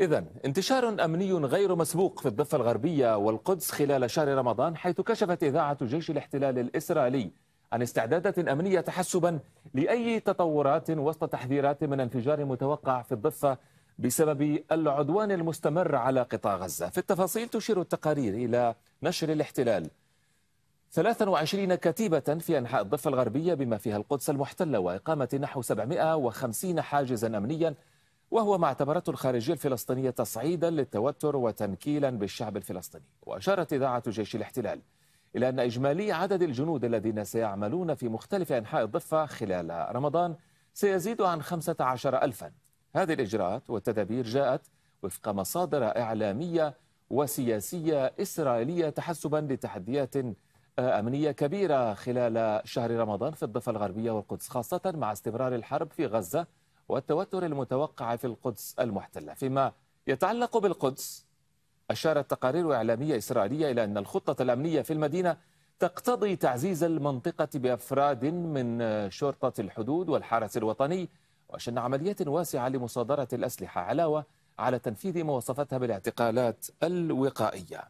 إذا انتشار أمني غير مسبوق في الضفة الغربية والقدس خلال شهر رمضان حيث كشفت إذاعة جيش الاحتلال الإسرائيلي عن استعدادات أمنية تحسبا لأي تطورات وسط تحذيرات من انفجار متوقع في الضفة بسبب العدوان المستمر على قطاع غزة في التفاصيل تشير التقارير إلى نشر الاحتلال 23 كتيبة في أنحاء الضفة الغربية بما فيها القدس المحتلة وإقامة نحو 750 حاجزا أمنيا وهو ما اعتبرته الخارجية الفلسطينية تصعيدا للتوتر وتنكيلا بالشعب الفلسطيني وأشارت إذاعة جيش الاحتلال إلى أن إجمالي عدد الجنود الذين سيعملون في مختلف أنحاء الضفة خلال رمضان سيزيد عن 15 ألفا هذه الإجراءات والتدابير جاءت وفق مصادر إعلامية وسياسية إسرائيلية تحسبا لتحديات آه، أمنية كبيرة خلال شهر رمضان في الضفة الغربية والقدس خاصة مع استمرار الحرب في غزة والتوتر المتوقع في القدس المحتلة فيما يتعلق بالقدس أشارت تقارير إعلامية إسرائيلية إلى أن الخطة الأمنية في المدينة تقتضي تعزيز المنطقة بأفراد من شرطة الحدود والحرس الوطني وشن عمليات واسعة لمصادرة الأسلحة علاوة على تنفيذ ما وصفتها بالاعتقالات الوقائية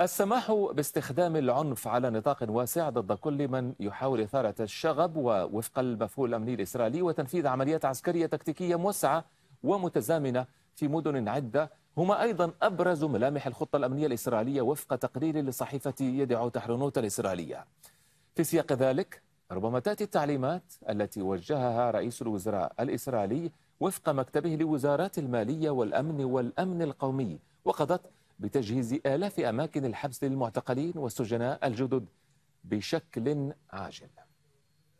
السماح باستخدام العنف على نطاق واسع ضد كل من يحاول إثارة الشغب ووفق المفهوم الأمني الإسرائيلي وتنفيذ عمليات عسكرية تكتيكية موسعة ومتزامنة في مدن عدة هما أيضا أبرز ملامح الخطة الأمنية الإسرائيلية وفق تقرير لصحيفة يدعو تحرنوت الإسرائيلية في سياق ذلك ربما تأتي التعليمات التي وجهها رئيس الوزراء الإسرائيلي وفق مكتبه لوزارات المالية والأمن والأمن القومي وقضت بتجهيز آلاف أماكن الحبس للمعتقلين والسجناء الجدد بشكل عاجل